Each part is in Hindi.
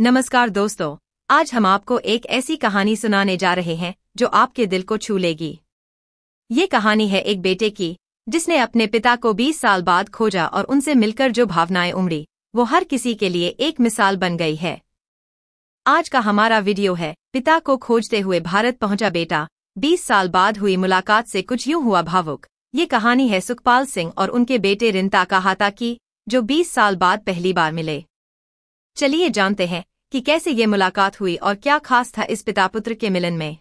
नमस्कार दोस्तों आज हम आपको एक ऐसी कहानी सुनाने जा रहे हैं जो आपके दिल को छू लेगी ये कहानी है एक बेटे की जिसने अपने पिता को 20 साल बाद खोजा और उनसे मिलकर जो भावनाएं उमड़ी वो हर किसी के लिए एक मिसाल बन गई है आज का हमारा वीडियो है पिता को खोजते हुए भारत पहुंचा बेटा 20 साल बाद हुई मुलाकात से कुछ यूं हुआ भावुक ये कहानी है सुखपाल सिंह और उनके बेटे रिंता काहाता की जो 20 साल बाद पहली बार मिले चलिए जानते हैं कि कैसे ये मुलाकात हुई और क्या खास था इस पिता पुत्र के मिलन में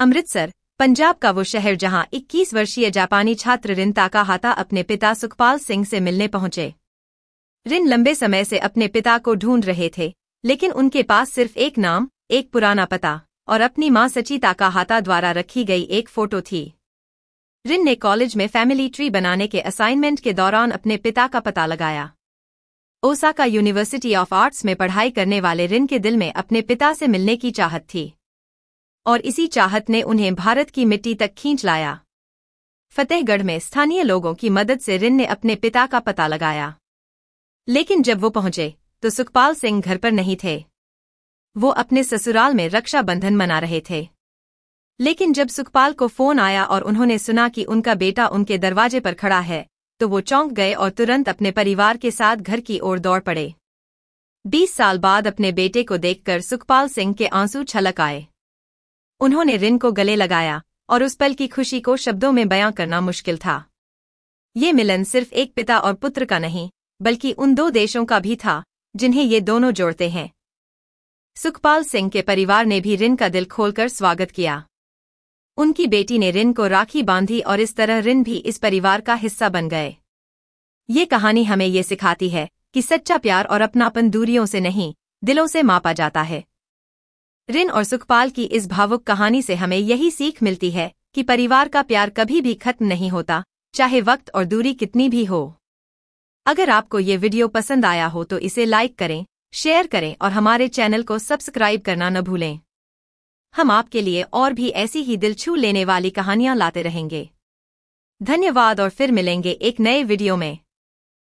अमृतसर पंजाब का वो शहर जहां 21 वर्षीय जापानी छात्र रिन ताकाहाता अपने पिता सुखपाल सिंह से मिलने पहुंचे रिन लंबे समय से अपने पिता को ढूंढ रहे थे लेकिन उनके पास सिर्फ एक नाम एक पुराना पता और अपनी मां सची ताकाहाता द्वारा रखी गई एक फोटो थी रिन ने कॉलेज में फैमिली ट्री बनाने के असाइनमेंट के दौरान अपने पिता का पता लगाया ओसाका यूनिवर्सिटी ऑफ आर्ट्स में पढ़ाई करने वाले रिन के दिल में अपने पिता से मिलने की चाहत थी और इसी चाहत ने उन्हें भारत की मिट्टी तक खींच लाया फतेहगढ़ में स्थानीय लोगों की मदद से रिन ने अपने पिता का पता लगाया लेकिन जब वो पहुंचे तो सुखपाल सिंह घर पर नहीं थे वो अपने ससुराल में रक्षाबंधन मना रहे थे लेकिन जब सुखपाल को फोन आया और उन्होंने सुना कि उनका बेटा उनके दरवाजे पर खड़ा है तो वो चौंक गए और तुरंत अपने परिवार के साथ घर की ओर दौड़ पड़े बीस साल बाद अपने बेटे को देखकर सुखपाल सिंह के आंसू छलक आए उन्होंने रिन को गले लगाया और उस पल की खुशी को शब्दों में बयां करना मुश्किल था ये मिलन सिर्फ एक पिता और पुत्र का नहीं बल्कि उन दो देशों का भी था जिन्हें ये दोनों जोड़ते हैं सुखपाल सिंह के परिवार ने भी रिन का दिल खोलकर स्वागत किया उनकी बेटी ने रिन को राखी बांधी और इस तरह रिन भी इस परिवार का हिस्सा बन गए ये कहानी हमें ये सिखाती है कि सच्चा प्यार और अपनापन दूरियों से नहीं दिलों से मापा जाता है रिन और सुखपाल की इस भावुक कहानी से हमें यही सीख मिलती है कि परिवार का प्यार कभी भी खत्म नहीं होता चाहे वक्त और दूरी कितनी भी हो अगर आपको ये वीडियो पसंद आया हो तो इसे लाइक करें शेयर करें और हमारे चैनल को सब्सक्राइब करना न भूलें हम आपके लिए और भी ऐसी ही दिल छू लेने वाली कहानियां लाते रहेंगे धन्यवाद और फिर मिलेंगे एक नए वीडियो में